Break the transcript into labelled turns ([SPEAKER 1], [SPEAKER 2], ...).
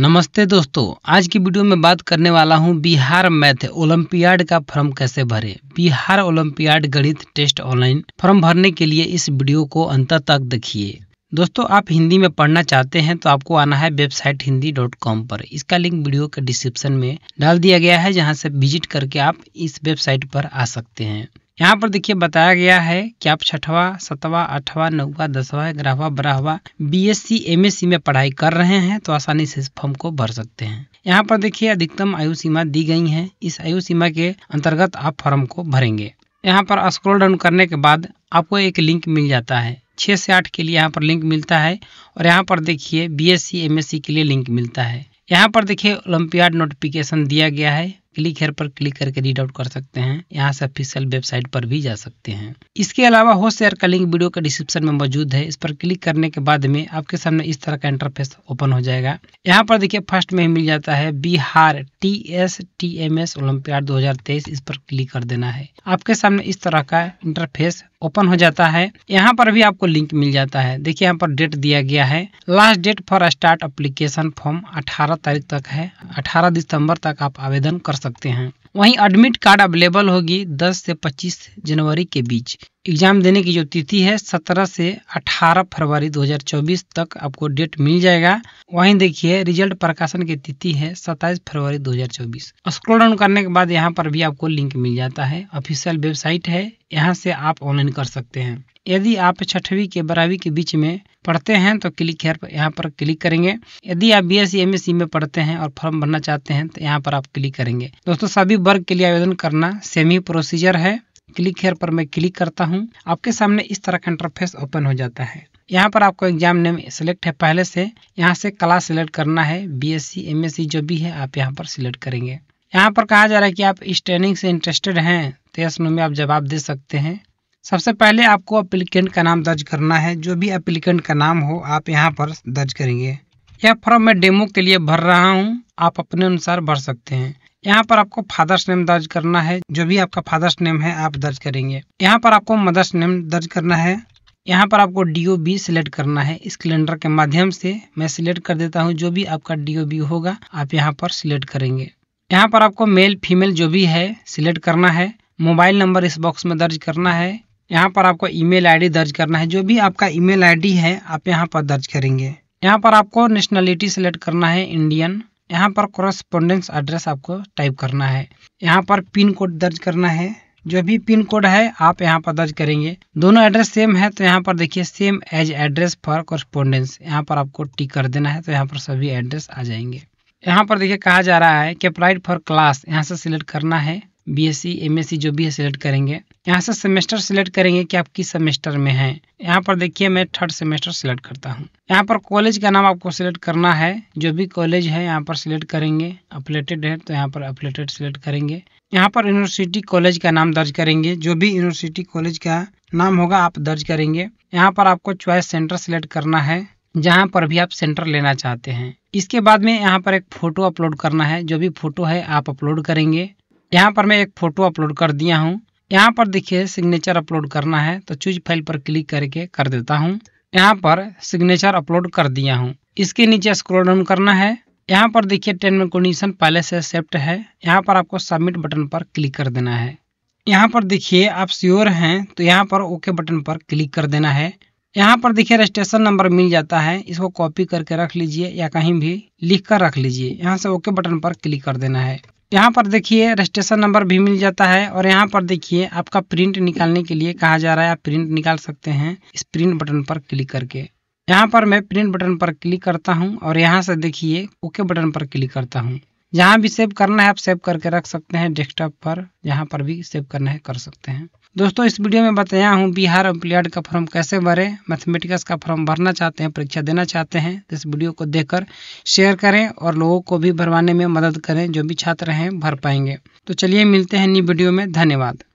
[SPEAKER 1] नमस्ते दोस्तों आज की वीडियो में बात करने वाला हूं बिहार मैथ ओलंपियाड का फॉर्म कैसे भरें बिहार ओलंपियाड गणित टेस्ट ऑनलाइन फॉर्म भरने के लिए इस वीडियो को अंत तक देखिए दोस्तों आप हिंदी में पढ़ना चाहते हैं तो आपको आना है वेबसाइट हिंदी डॉट कॉम पर इसका लिंक वीडियो के डिस्क्रिप्शन में डाल दिया गया है जहाँ से विजिट करके आप इस वेबसाइट पर आ सकते हैं यहाँ पर देखिए बताया गया है कि आप छठवा सतवा आठवा नौवा दसवा ग्यारहवा बारहवा एस सी में पढ़ाई कर रहे हैं तो आसानी से इस फॉर्म को भर सकते हैं यहाँ पर देखिए अधिकतम आयु सीमा दी गई है इस आयु सीमा के अंतर्गत आप फॉर्म को भरेंगे यहाँ पर स्क्रोल डाउन करने के बाद आपको एक लिंक मिल जाता है छह से आठ के लिए यहाँ पर लिंक मिलता है और यहाँ पर देखिए एस सी के लिए लिंक मिलता है यहाँ पर देखिए ओलंपियाड नोटिफिकेशन दिया गया है क्लिक हेयर पर क्लिक करके रीड आउट कर सकते हैं यहाँ से ऑफिशियल वेबसाइट पर भी जा सकते हैं इसके अलावा हो शेयर का लिंक वीडियो के डिस्क्रिप्शन में मौजूद है इस पर क्लिक करने के बाद में आपके सामने इस तरह का इंटरफेस ओपन हो जाएगा यहाँ पर देखिए फर्स्ट में मिल जाता है Bihar T S T M S Olympiad दो इस पर क्लिक कर देना है आपके सामने इस तरह का इंटरफेस ओपन हो जाता है यहाँ पर भी आपको लिंक मिल जाता है देखिए यहाँ पर डेट दिया गया है last date for start application form 18 तारीख तक है 18 दिसंबर तक आप आवेदन कर सकते हैं वहीं एडमिट कार्ड अवेलेबल होगी 10 से 25 जनवरी के बीच एग्जाम देने की जो तिथि है 17 से 18 फरवरी 2024 तक आपको डेट मिल जाएगा वहीं देखिए रिजल्ट प्रकाशन की तिथि है 27 फरवरी 2024 स्क्रॉल डाउन करने के बाद यहाँ पर भी आपको लिंक मिल जाता है ऑफिशियल वेबसाइट है यहाँ से आप ऑनलाइन कर सकते हैं यदि आप छठवीं के बारहवीं के बीच में पढ़ते हैं तो क्लिक पर यहाँ पर क्लिक करेंगे यदि आप B S C M S C में पढ़ते हैं और फॉर्म भरना चाहते हैं तो यहाँ पर आप क्लिक करेंगे दोस्तों सभी वर्ग के लिए आवेदन करना सेम ही प्रोसीजर है क्लिक हेयर पर मैं क्लिक करता हूँ आपके सामने इस तरह का इंटरफेस ओपन हो जाता है यहाँ पर आपको एग्जाम नेम सिलेक्ट है पहले से यहाँ से क्लास सिलेक्ट करना है बी एस सी जो भी है आप यहाँ पर सिलेक्ट करेंगे यहाँ पर कहा जा रहा है कि आप इस ट्रेनिंग से इंटरेस्टेड हैं तो यस में आप जवाब दे सकते हैं सबसे पहले आपको अप्लीकेंट का नाम दर्ज करना है जो भी अप्लीकेंट का नाम हो आप यहाँ पर दर्ज करेंगे यह फॉर्म मैं डेमो के लिए भर रहा हूँ आप अपने अनुसार भर सकते हैं यहाँ पर आपको फादर्स नेम दर्ज करना है जो भी आपका फादर्स नेम है आप दर्ज करेंगे यहाँ पर आपको मदर्स नेम दर्ज करना है यहाँ पर आपको डी ओ बी सिलेक्ट करना है इस कैलेंडर के माध्यम से मैं सिलेक्ट कर देता हूँ जो भी आपका डी ओ बी होगा आप यहाँ पर सिलेक्ट करेंगे यहाँ पर आपको मेल फीमेल जो भी है सिलेक्ट करना है मोबाइल नंबर इस बॉक्स में दर्ज करना है यहाँ पर आपको ईमेल आईडी दर्ज करना है जो भी आपका ईमेल आईडी है आप यहाँ पर दर्ज करेंगे यहाँ पर आपको नेशनलिटी सेलेक्ट करना है इंडियन यहाँ पर कॉरेस्पोंडेंस एड्रेस आपको टाइप करना है यहाँ पर पिन कोड दर्ज करना है जो भी पिन कोड है आप यहाँ पर दर्ज करेंगे दोनों एड्रेस सेम है तो यहाँ पर देखिए same as address for correspondence यहाँ पर आपको टिक कर देना है तो यहाँ पर सभी एड्रेस आ जाएंगे यहाँ पर देखिए कहा जा रहा है कि अप्लाइड फॉर क्लास यहाँ से सिलेक्ट करना है B S C M S C जो भी है सिलेक्ट करेंगे यहाँ से सेमेस्टर सिलेक्ट करेंगे कि आप किस सेमेस्टर में हैं यहाँ पर देखिए मैं थर्ड सेमेस्टर सिलेक्ट करता हूँ यहाँ पर कॉलेज का नाम आपको सिलेक्ट करना है जो भी कॉलेज है यहाँ पर सिलेक्ट करेंगे अपलेटेड है तो यहाँ पर अपलेटेड सिलेक्ट करेंगे यहाँ पर यूनिवर्सिटी कॉलेज का नाम दर्ज करेंगे जो भी यूनिवर्सिटी कॉलेज का नाम होगा आप दर्ज करेंगे यहाँ पर आपको च्वाइस सेंटर सिलेक्ट करना है जहाँ पर भी आप सेंटर लेना चाहते हैं इसके बाद में यहाँ पर एक फ़ोटो अपलोड करना है जो भी फ़ोटो है आप अपलोड करेंगे यहाँ पर मैं एक फ़ोटो अपलोड कर दिया हूँ यहाँ पर देखिए सिग्नेचर अपलोड करना है तो चूज फाइल पर क्लिक करके कर देता हूँ यहाँ पर सिग्नेचर अपलोड कर दिया हूँ इसके नीचे स्क्रॉल डाउन करना है यहाँ पर देखिए टर्म एंड कंडीशन पहले से एक्सेप्ट है यहाँ पर आपको सबमिट बटन पर क्लिक कर देना है यहाँ पर देखिए आप श्योर हैं तो यहाँ पर ओके बटन पर क्लिक कर देना है यहाँ पर देखिए रजिस्ट्रेशन नंबर मिल जाता है इसको कॉपी करके रख लीजिए या कहीं भी लिख कर रख लीजिए यहाँ से ओके बटन पर क्लिक कर देना है यहाँ पर देखिए रजिस्ट्रेशन नंबर भी मिल जाता है और यहाँ पर देखिए आपका प्रिंट निकालने के लिए कहा जा रहा है आप प्रिंट निकाल सकते हैं इस प्रिंट बटन पर क्लिक करके यहाँ पर मैं प्रिंट बटन पर क्लिक करता हूँ और यहाँ से देखिए ओके बटन पर क्लिक करता हूँ जहाँ भी सेव करना है आप सेव करके रख सकते हैं डेस्कटॉप पर यहाँ पर भी सेव करना है कर सकते हैं दोस्तों इस वीडियो में बताया हूँ बिहार एम्प्लॉयड का फॉर्म कैसे भरें मैथमेटिक्स का फॉर्म भरना चाहते हैं परीक्षा देना चाहते हैं इस वीडियो को देखकर शेयर करें और लोगों को भी भरवाने में मदद करें जो भी छात्र हैं भर पाएंगे तो चलिए मिलते हैं नई वीडियो में धन्यवाद